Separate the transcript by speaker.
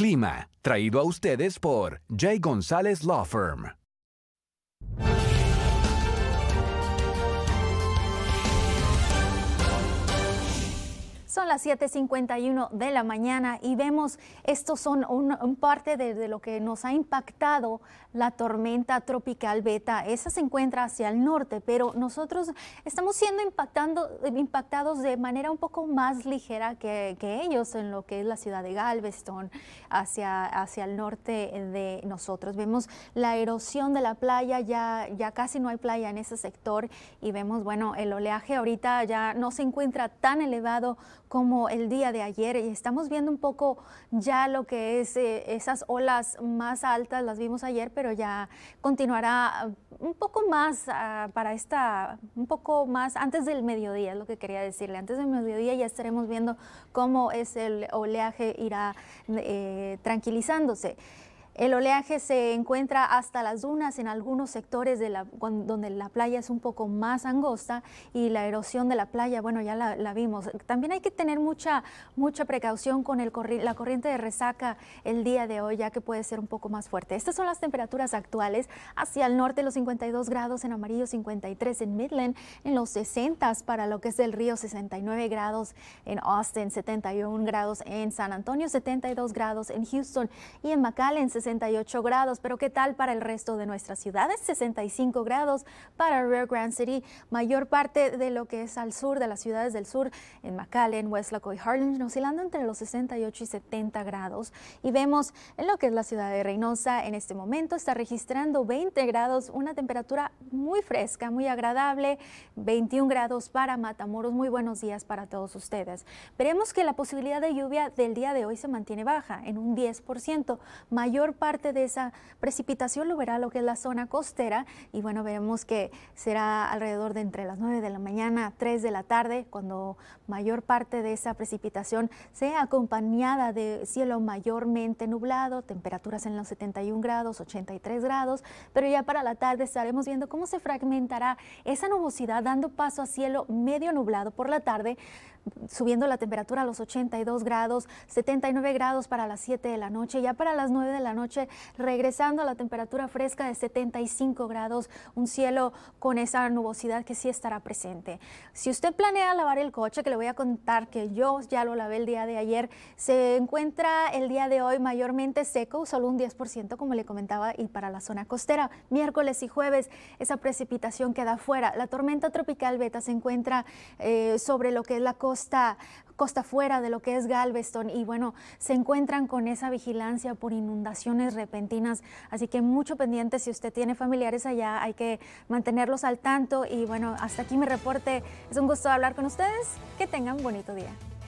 Speaker 1: Clima, traído a ustedes por Jay González Law Firm. a las 7.51 de la mañana y vemos, estos son un, parte de, lo que nos ha impactado la tormenta tropical Beta. Esa se encuentra hacia el norte, pero nosotros estamos siendo impactando, impactados de manera un poco más ligera que, que, ellos en lo que es la ciudad de Galveston, hacia, hacia el norte de nosotros. Vemos la erosión de la playa, ya, ya casi no hay playa en ese sector y vemos, bueno, el oleaje ahorita ya no se encuentra tan elevado como el día de ayer y estamos viendo un poco ya lo que es eh, esas olas más altas, las vimos ayer, pero ya continuará uh, un poco más ah, para esta, un poco más antes del mediodía, es lo que quería decirle. Antes del mediodía ya estaremos viendo cómo es el oleaje irá eh, tranquilizándose. El oleaje se encuentra hasta las dunas en algunos sectores de la, donde la playa es un poco más angosta y la erosión de la playa, bueno, ya la, vimos. También hay que tener mucha, mucha precaución con la corriente de resaca el día de hoy, ya que puede ser un poco más fuerte. Estas son las temperaturas actuales. Hacia el norte los 52 grados en amarillo, 53 en Midland, en los 60 para lo que es el río, 69 grados en Austin, 71 grados en San Antonio, 72 grados en Houston y en McAllen, 60 grados, pero ¿qué tal para el resto de nuestras ciudades? 65 grados para Rio Grande City, mayor parte de lo que es al sur, de las ciudades del sur, en McAllen, Westlaco y Harlingen, oscilando entre los 68 y 70 grados. Y vemos en lo que es la ciudad de Reynosa, en este momento está registrando 20 grados, una temperatura muy fresca, muy agradable, 21 grados para Matamoros, muy buenos días para todos ustedes. Veremos que la posibilidad de lluvia del día de hoy se mantiene baja, en un 10%, mayor parte de esa precipitación lo verá lo que es la zona costera y bueno, veremos que será alrededor de entre las 9 de la mañana, 3 de la tarde, cuando mayor parte de esa precipitación sea acompañada de cielo mayormente nublado, temperaturas en los 71 grados, 83 grados, pero ya para la tarde estaremos viendo cómo se fragmentará esa nubosidad dando paso a cielo medio nublado por la tarde subiendo la temperatura a los 82 grados, 79 grados para las 7 de la noche, ya para las 9 de la noche, regresando a la temperatura fresca de 75 grados, un cielo con esa nubosidad que sí estará presente. Si usted planea lavar el coche, que le voy a contar que yo ya lo lavé el día de ayer, se encuentra el día de hoy mayormente seco, solo un 10%, como le comentaba, y para la zona costera, miércoles y jueves, esa precipitación queda fuera. La tormenta tropical Beta se encuentra eh, sobre lo que es la costa costa fuera de lo que es Galveston y bueno, se encuentran con esa vigilancia por inundaciones repentinas. Así que mucho pendiente si usted tiene familiares allá, hay que mantenerlos al tanto y bueno, hasta aquí mi reporte. Es un gusto hablar con ustedes. Que tengan un bonito día.